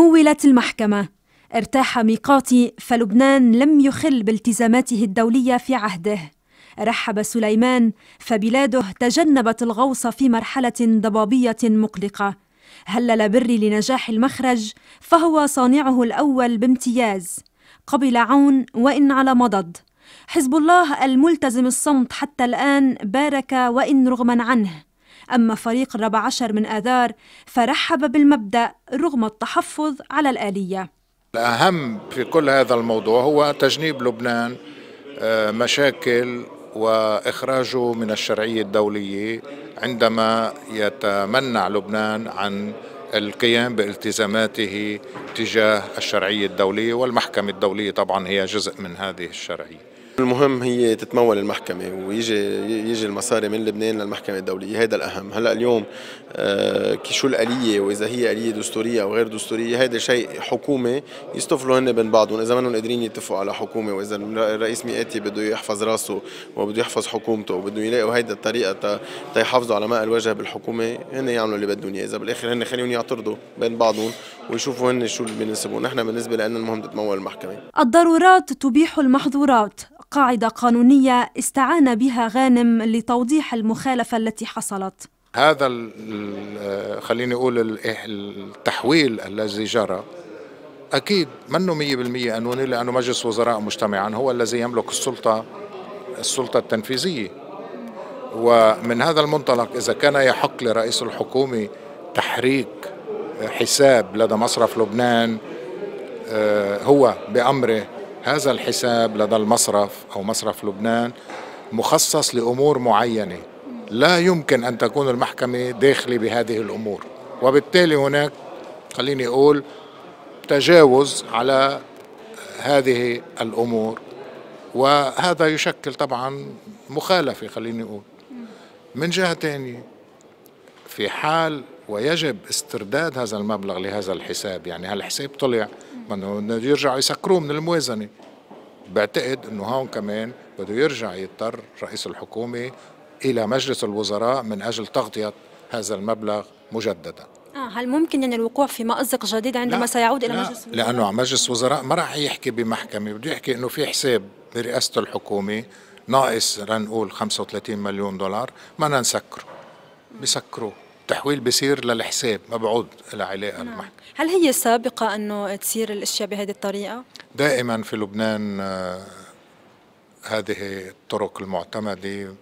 مولت المحكمة ارتاح ميقاتي فلبنان لم يخل بالتزاماته الدولية في عهده رحب سليمان فبلاده تجنبت الغوص في مرحلة ضبابية مقلقة هلل بري لنجاح المخرج فهو صانعه الأول بامتياز قبل عون وإن على مضض حزب الله الملتزم الصمت حتى الآن بارك وإن رغما عنه أما فريق الرابع عشر من آذار فرحب بالمبدأ رغم التحفظ على الآلية الأهم في كل هذا الموضوع هو تجنيب لبنان آه، مشاكل وإخراجه من الشرعية الدولية عندما يتمنع لبنان عن القيام بالتزاماته تجاه الشرعية الدولية والمحكمة الدولية طبعا هي جزء من هذه الشرعية المهم هي تتمول المحكمة ويجي يجي المصاري من لبنان للمحكمة الدولية هذا الأهم هلا اليوم آه، كي شو الآلية وإذا هي آلية دستورية أو غير دستورية هذا شيء حكومة يستفلوا هن بين بعضهم إذا ما قادرين يتفقوا على حكومة وإذا الرئيس مئاتي بده يحفظ راسه وبده يحفظ حكومته وبده يلاقوا هيدا الطريقة تيحافظوا على ماء الوجه بالحكومة هن يعملوا اللي بدهم إياه إذا بالآخر هن خليهم يعترضوا بين بعضهم ويشوفوا هن شو اللي بيناسبهم نحن بالنسبة لنا المهم تتمول المحكمة الضرورات تبيح المحظورات قاعدة قانونية استعان بها غانم لتوضيح المخالفة التي حصلت هذا خليني أقول التحويل الذي جرى أكيد منه مية بالمية قانوني لأنه مجلس وزراء مجتمعا هو الذي يملك السلطة السلطة التنفيذية ومن هذا المنطلق إذا كان يحق لرئيس الحكومة تحريك حساب لدى مصرف لبنان آه، هو بأمره هذا الحساب لدى المصرف أو مصرف لبنان مخصص لأمور معينة لا يمكن أن تكون المحكمة داخلة بهذه الأمور وبالتالي هناك خليني أقول تجاوز على هذه الأمور وهذا يشكل طبعا مخالفة خليني أقول من جهة ثانية في حال ويجب استرداد هذا المبلغ لهذا الحساب يعني هالحساب طلع بده يرجع يسكروه من الموازنة بعتقد انه هون كمان بده يرجع يضطر رئيس الحكومة الى مجلس الوزراء من اجل تغطية هذا المبلغ مجددا آه هل ممكن يعني الوقوع في مأزق جديد عندما لا سيعود الى لا مجلس الوزراء؟ لانه مجلس الوزراء ما راح يحكي بمحكمة بده يحكي انه في حساب برئاسة الحكومة ناقص لنقول 35 مليون دولار ما نسكره بسكروه التحويل بيصير للحساب ما بعود له علاقه نعم. المحكمه هل هي سابقه انه تصير الاشياء بهذه الطريقه دائما في لبنان آه، هذه الطرق المعتمده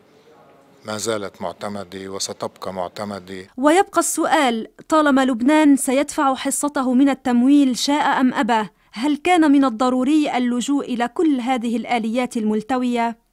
ما زالت معتمدة وستبقى معتمدة ويبقى السؤال طالما لبنان سيدفع حصته من التمويل شاء أم أبى هل كان من الضروري اللجوء إلى كل هذه الآليات الملتوية؟